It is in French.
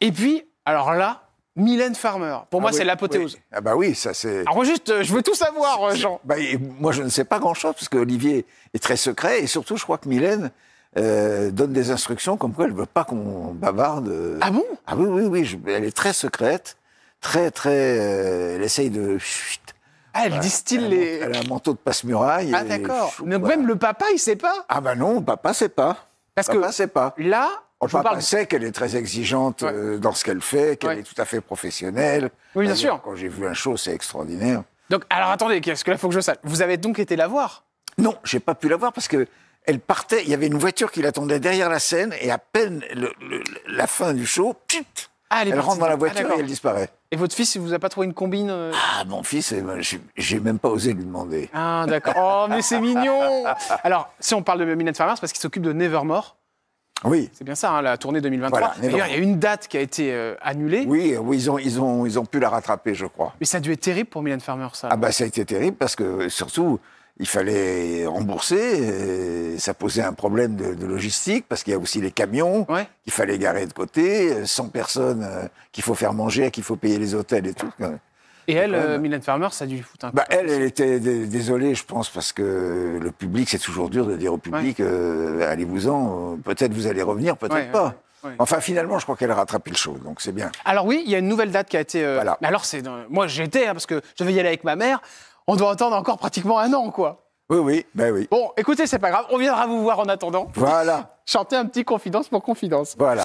Et puis, alors là, Mylène Farmer. Pour moi, ah c'est l'apothéose. Ah bah oui, ça c'est. Alors juste, euh, je veux tout savoir, euh, Jean. Bah, moi, je ne sais pas grand-chose parce que Olivier est très secret et surtout, je crois que Mylène. Euh, donne des instructions comme quoi elle veut pas qu'on bavarde. Ah bon Ah oui, oui, oui. elle est très secrète, très, très. elle essaye de. Ah, elle distille les. Elle a un manteau de passe-muraille. Ah, d'accord. Même le papa, il sait pas. Ah, bah non, le papa sait pas. Parce papa que sait pas. là, on parle... sait qu'elle est très exigeante euh, dans ce qu'elle fait, qu'elle est tout à fait professionnelle. Oui, bien sûr. Quand j'ai vu un show, c'est extraordinaire. Donc, alors attendez, qu'est-ce que là, il faut que je sache. Vous avez donc été la voir Non, j'ai pas pu la voir parce que elle partait. Il y avait une voiture qui l'attendait derrière la scène et à peine la fin du show, ah, elle, rentre dans la ah, voiture et elle disparaît. Et votre fils, il vous a pas trouvé une combine euh Ah, mon fils, euh, j'ai même pas osé lui demander. Ah, d'accord. Oh, mais c'est mignon Alors, si on parle de Minette Farmer, c'est parce qu'il s'occupe de Nevermore. Oui. C'est bien ça, hein, la tournée 2023. D'ailleurs, il y a une date qui a été euh, annulée. Oui, oui ils, ont, ils, ont, ils ont pu la rattraper, je crois. Mais ça a dû être terrible pour Mylène Farmer, ça. Ah, bah, ça a été terrible parce que surtout, il fallait rembourser. ça posait un problème de, logistique parce qu'il y a aussi les camions qu'il fallait garer de côté, 100 euh, personnes euh, qu'il faut faire manger, qu'il faut payer les hôtels et tout. Et elle, euh, Mylène Farmer, ça a dû foutre un bah, coup. elle, elle était désolée, je pense, parce que le public, c'est toujours dur de dire au public euh, allez-vous-en, euh, peut-être vous allez revenir, peut-être pas. enfin, finalement, je crois qu'elle a rattrapé le show, donc c'est bien. Alors, oui, il y a une nouvelle date qui a été. Euh, voilà. alors, c'est. Moi, j'étais, hein, parce que je devais y aller avec ma mère. On doit attendre encore pratiquement un an, quoi. Oui, oui, ben oui. Bon, écoutez, c'est pas grave. On viendra vous voir en attendant. Voilà. Chanter un petit confidence pour confidence. Voilà.